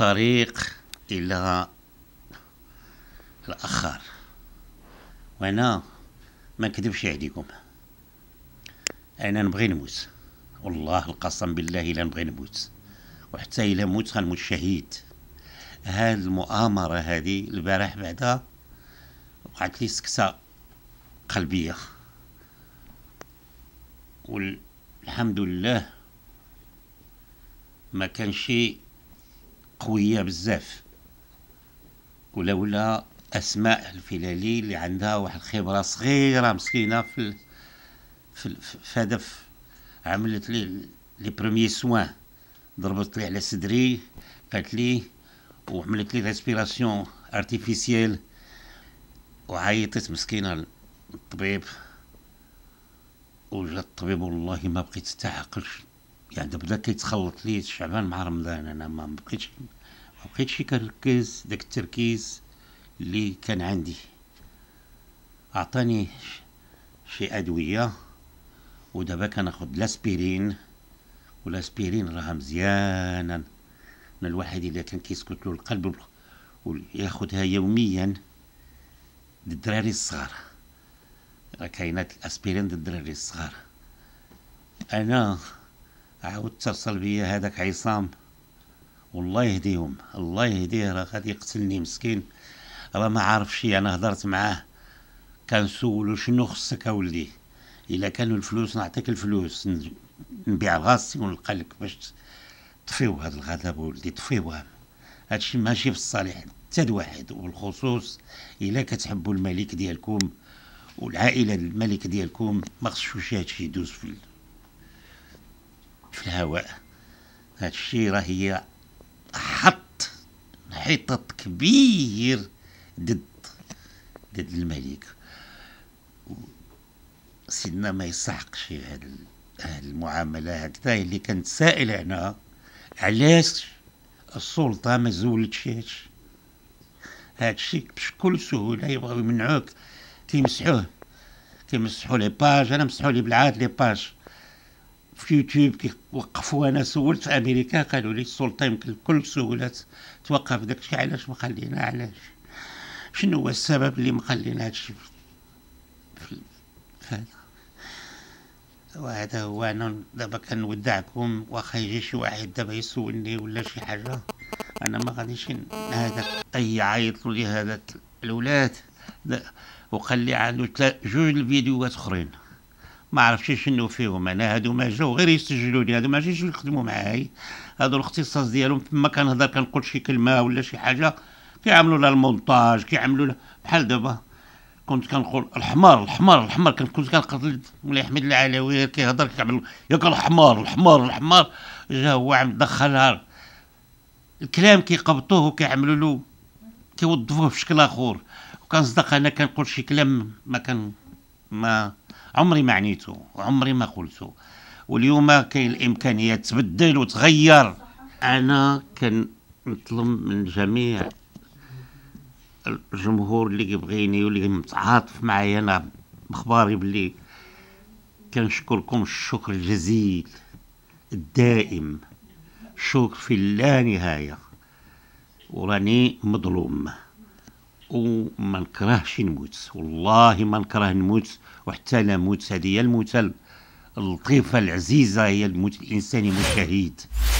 الطريق إلى الآخر وأنا ما نكذبش عليكم أنا نبغي نموت والله القسم بالله إلا نبغي نموت وحتى إلا موت غنموت شهيد هاد المؤامرة هذه البارح بعدا وقعت لي سكسه قلبية والحمد لله ما كان شيء قوية بزاف ولولا أسماء الفلالي اللي عندها واحد الخبرة صغيرة مسكينة في في في هذا عملت لي لي بروميي سوان ضربت لي على صدري قالت لي وعملت لي ريسبيراسيون ارتيفيسيال وعيطت مسكينة الطبيب وجا الطبيب والله ما بقيت تاع عقل يعني بدا كيتخلط لي شعبان مع رمضان انا ما بقيتش ما بقيتش كنركز داك التركيز اللي كان عندي اعطاني شي ادويه ودابا كناخد لاسبيرين والاسبيرين راها مزيانا انا الواحد الا كان كيسكت له القلب وياخذها يوميا للدراري الصغار راه كاينات الاسبيرين للدراري الصغار انا عاود اتصل بيا هذاك عصام والله يهديهم الله يهديه راه غادي يقتلني مسكين راه ما عارفش انا هضرت معاه كنسولو شنو خصك اولدي الا كانوا الفلوس نعطيك الفلوس نبيع راسي ونلقى لك باش طفيو هاد الغضب ولدي طفيوه هادشي ماشي في الصالح حتى واحد وبالخصوص الا كتحبوا الملك ديالكم والعائله الملك ديالكم ما خصوش هادشي يدوز في في الهواء هادشي راهي حط حطط كبير ضد ضد الملك سيدنا ما يستحقش هاد المعامله هكذا اللي كنتسائل انا علاش السلطه ما زولتش هادشي بكل سهوله يبغاو يمنعوك كيمسحوه كيمسحوا لي باج انا مسحوا لي بالعاد لي باج في يوتيوب كي وقفوا انا سولت في امريكا قالوا لي السلطه يمكن كل سولات توقف داكشي علاش مخلينا علاش شنو هو السبب اللي مخلينا هادشي في هذا وهذا هو انا دابا كنودعكم واخا يجي شي واحد دابا يسولني ولا شي حاجه انا ما غاديش هذا اي عيط لهذا هذا الولاد وقال لي عنده جوج الفيديوهات اخرين ما عرفتش شنو فيهم انا يعني هادو ما جاو غير يسجلوا لي هادو ما جاوش يخدموا معايا هادو الاختصاص ديالهم فما كنهضر كنقول شي كلمه ولا شي حاجه كيعملوا لها المونتاج كيعملوا لها بحال دابا كنت كنقول الحمار الحمار الحمار كنت كنت كنقتل مولاي حميد العلوي كيهضر كيعمل ياك الحمار الحمار الحمار جا هو عم دخلها الكلام كيقبطوه وكيعملوا له كيوظفوه بشكل اخر وكنصدق انا كنقول شي كلام ما كان ما عمري ما عنيته وعمري ما قلته واليوم كاين الامكانيات تبدل وتغير انا كنطلب من جميع الجمهور اللي كيبغيني واللي متعاطف معايا انا بخباري باللي كنشكركم الشكر الجزيل الدائم شكر في اللا نهايه وراني مظلوم وما نكرهش نموت والله ما نكره نموت وحتى لا موت هذه هي الموت اللطيفه العزيزه هي الموت الانسان يموت شهيد